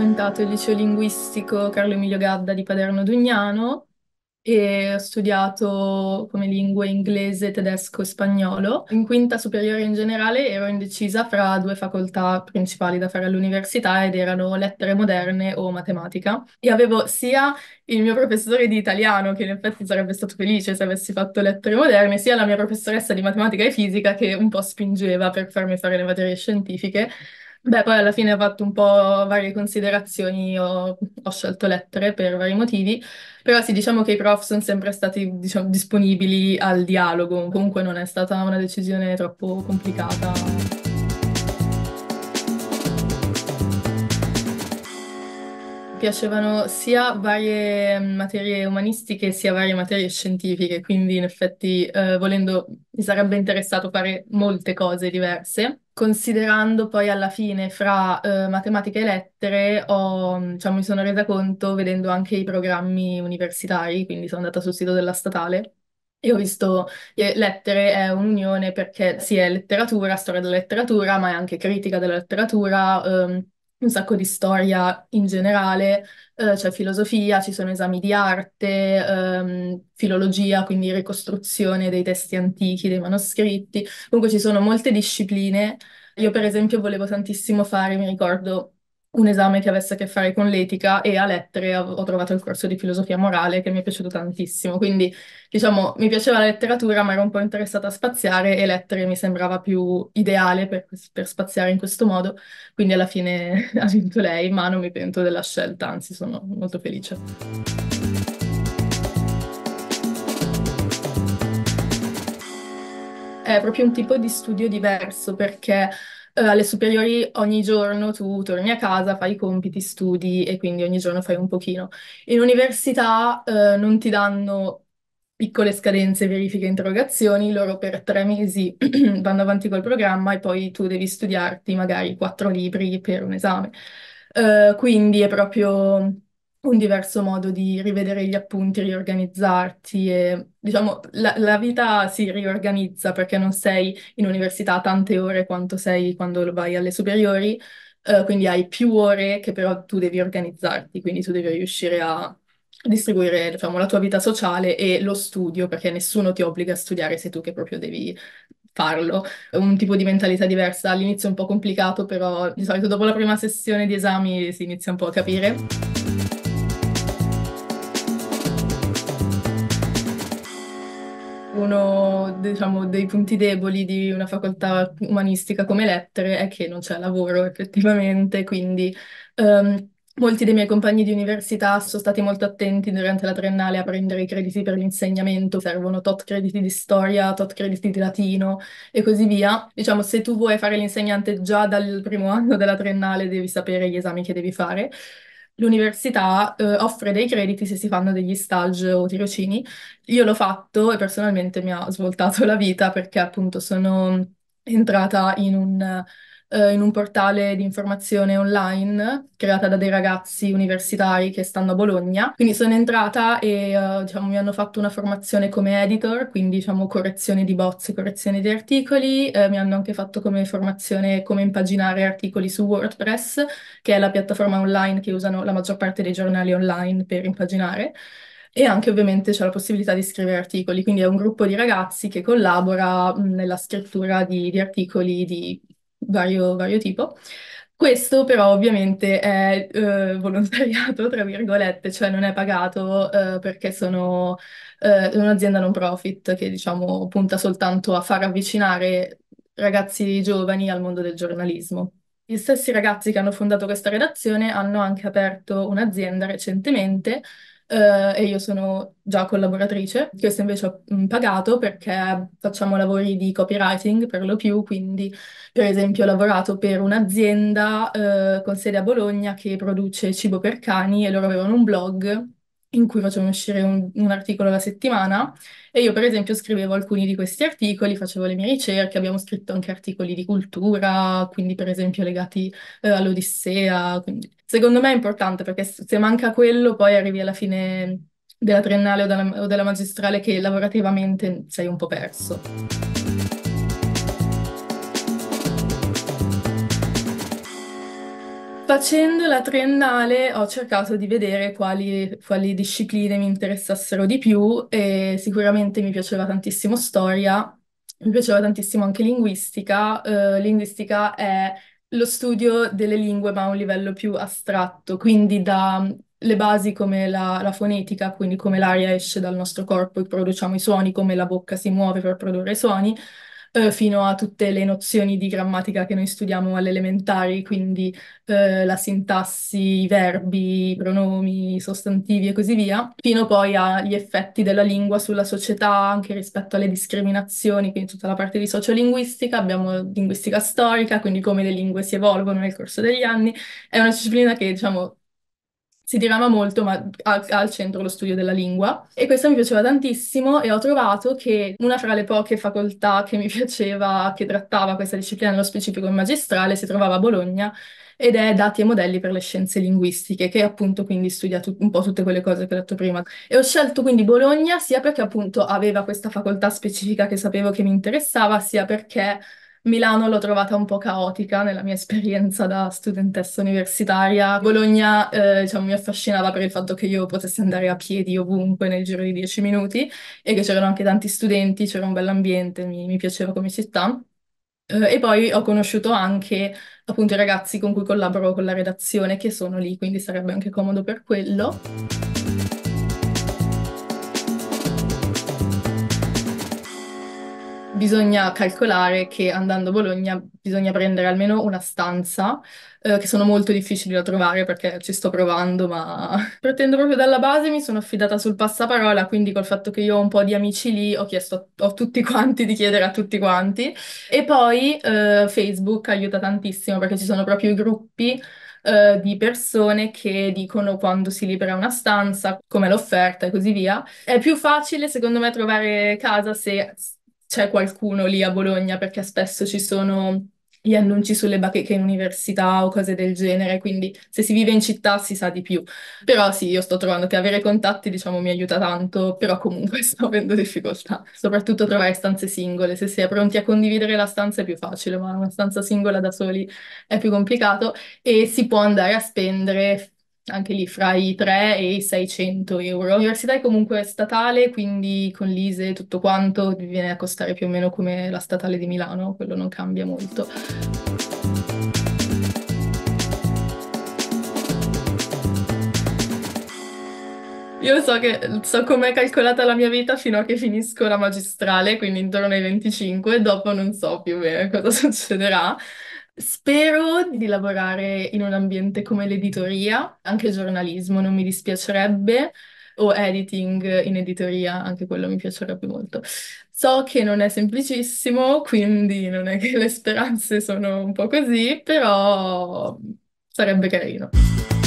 frequentato il liceo linguistico Carlo Emilio Gadda di Paderno Dugnano e ho studiato come lingue inglese, tedesco e spagnolo. In quinta superiore in generale ero indecisa fra due facoltà principali da fare all'università ed erano lettere moderne o matematica. E avevo sia il mio professore di italiano, che in effetti sarebbe stato felice se avessi fatto lettere moderne, sia la mia professoressa di matematica e fisica che un po' spingeva per farmi fare le materie scientifiche Beh, poi alla fine ho fatto un po' varie considerazioni, ho, ho scelto lettere per vari motivi, però sì, diciamo che i prof sono sempre stati, diciamo, disponibili al dialogo, comunque non è stata una decisione troppo complicata. Piacevano sia varie materie umanistiche sia varie materie scientifiche, quindi in effetti eh, volendo mi sarebbe interessato fare molte cose diverse considerando poi alla fine fra eh, matematica e lettere, ho, mm, cioè, mi sono resa conto vedendo anche i programmi universitari, quindi sono andata sul sito della statale e ho visto che eh, lettere è un'unione perché sì, è letteratura, storia della letteratura, ma è anche critica della letteratura, ehm, un sacco di storia in generale, eh, c'è filosofia, ci sono esami di arte, ehm, filologia, quindi ricostruzione dei testi antichi, dei manoscritti. Comunque ci sono molte discipline. Io per esempio volevo tantissimo fare, mi ricordo un esame che avesse a che fare con l'etica e a lettere ho trovato il corso di filosofia morale che mi è piaciuto tantissimo. Quindi, diciamo, mi piaceva la letteratura, ma ero un po' interessata a spaziare e lettere mi sembrava più ideale per, per spaziare in questo modo. Quindi alla fine ha vinto lei, ma non mi pento della scelta, anzi sono molto felice. È proprio un tipo di studio diverso perché eh, alle superiori ogni giorno tu torni a casa, fai i compiti, studi e quindi ogni giorno fai un pochino. In università eh, non ti danno piccole scadenze, verifiche, interrogazioni, loro per tre mesi vanno avanti col programma e poi tu devi studiarti magari quattro libri per un esame. Eh, quindi è proprio un diverso modo di rivedere gli appunti, riorganizzarti e diciamo la, la, vita si riorganizza perché non sei in università tante ore quanto sei quando vai alle superiori, eh, quindi hai più ore che però tu devi organizzarti, quindi tu devi riuscire a distribuire diciamo, la tua vita sociale e lo studio perché nessuno ti obbliga a studiare, sei tu che proprio devi farlo. È un tipo di mentalità diversa, all'inizio è un po' complicato, però di solito dopo la prima sessione di esami si inizia un po' a capire. uno, diciamo, dei punti deboli di una facoltà umanistica come lettere è che non c'è lavoro effettivamente, quindi um, molti dei miei compagni di università sono stati molto attenti durante la triennale a prendere i crediti per l'insegnamento, servono tot crediti di storia, tot crediti di latino e così via. Diciamo, se tu vuoi fare l'insegnante già dal primo anno della triennale devi sapere gli esami che devi fare l'università eh, offre dei crediti se si fanno degli stage o tirocini. Io l'ho fatto e personalmente mi ha svoltato la vita perché appunto sono entrata in un eh, in un portale di informazione online creata da dei ragazzi universitari che stanno a Bologna. Quindi sono entrata e eh, diciamo, mi hanno fatto una formazione come editor, quindi diciamo, correzione di bozze, correzione di articoli, eh, mi hanno anche fatto come formazione come impaginare articoli su WordPress, che è la piattaforma online che usano la maggior parte dei giornali online per impaginare e anche ovviamente c'è la possibilità di scrivere articoli, quindi è un gruppo di ragazzi che collabora nella scrittura di, di articoli di vario, vario tipo. Questo però ovviamente è eh, volontariato, tra virgolette, cioè non è pagato eh, perché sono eh, un'azienda non profit che diciamo punta soltanto a far avvicinare ragazzi giovani al mondo del giornalismo. Gli stessi ragazzi che hanno fondato questa redazione hanno anche aperto un'azienda recentemente eh, e io sono già collaboratrice. Questo invece ho mm, pagato perché facciamo lavori di copywriting per lo più, quindi per esempio ho lavorato per un'azienda eh, con sede a Bologna che produce cibo per cani e loro avevano un blog in cui facevano uscire un, un articolo alla settimana e io per esempio scrivevo alcuni di questi articoli, facevo le mie ricerche, abbiamo scritto anche articoli di cultura, quindi per esempio legati eh, all'Odissea. Quindi, secondo me è importante perché se manca quello poi arrivi alla fine della triennale o della, o della magistrale che lavorativamente sei un po' perso. Facendo la triennale ho cercato di vedere quali, quali discipline mi interessassero di più e sicuramente mi piaceva tantissimo storia, mi piaceva tantissimo anche linguistica. Eh, linguistica è lo studio delle lingue ma a un livello più astratto, quindi dalle mm, basi come la, la fonetica, quindi come l'aria esce dal nostro corpo e produciamo i suoni, come la bocca si muove per produrre i suoni, eh, fino a tutte le nozioni di grammatica che noi studiamo alle elementari, quindi eh, la sintassi, i verbi, i pronomi, i sostantivi e così via, fino poi agli effetti della lingua sulla società, anche rispetto alle discriminazioni, quindi tutta la parte di sociolinguistica, abbiamo linguistica storica, quindi come le lingue si evolvono nel corso degli anni, è una disciplina che diciamo si dirama molto, ma ha, al centro lo studio della lingua. E questo mi piaceva tantissimo e ho trovato che una fra le poche facoltà che mi piaceva, che trattava questa disciplina nello specifico in magistrale, si trovava a Bologna ed è Dati e modelli per le scienze linguistiche, che appunto quindi studia tut- un po' tutte quelle cose che ho detto prima. E ho scelto quindi Bologna sia perché appunto aveva questa facoltà specifica che sapevo che mi interessava, sia perché Milano l'ho trovata un po' caotica nella mia esperienza da studentessa universitaria. Bologna, eh, diciamo, mi affascinava per il fatto che io potessi andare a piedi ovunque nel giro di dieci minuti e che c'erano anche tanti studenti, c'era un bell'ambiente, mi, mi piaceva come città. Eh, e poi ho conosciuto anche appunto i ragazzi con cui collaboro con la redazione che sono lì, quindi sarebbe anche comodo per quello. bisogna calcolare che andando a Bologna bisogna prendere almeno una stanza, eh, che sono molto difficili da trovare perché ci sto provando, ma partendo proprio dalla base mi sono affidata sul passaparola, quindi col fatto che io ho un po' di amici lì ho chiesto a tutti quanti di chiedere a tutti quanti. E poi eh, Facebook aiuta tantissimo perché ci sono proprio i gruppi eh, di persone che dicono quando si libera una stanza, come l'offerta e così via. È più facile, secondo me, trovare casa se c'è qualcuno lì a Bologna, perché spesso ci sono gli annunci sulle bacheche in università o cose del genere, quindi se si vive in città si sa di più. Però sì, io sto trovando che avere contatti, diciamo, mi aiuta tanto, però comunque sto avendo difficoltà, soprattutto trovare stanze singole, se si è pronti a condividere la stanza è più facile, ma una stanza singola da soli è più complicato e si può andare a spendere anche lì fra i 3 e i 600 euro. L'università è comunque statale, quindi con l'ISE e tutto quanto viene a costare più o meno come la statale di Milano, quello non cambia molto. Io so che so com'è calcolata la mia vita fino a che finisco la magistrale, quindi intorno ai 25, dopo non so più bene cosa succederà. Spero di lavorare in un ambiente come l'editoria, anche il giornalismo non mi dispiacerebbe, o editing in editoria, anche quello mi piacerebbe molto. So che non è semplicissimo, quindi non è che le speranze sono un po' così, però sarebbe carino.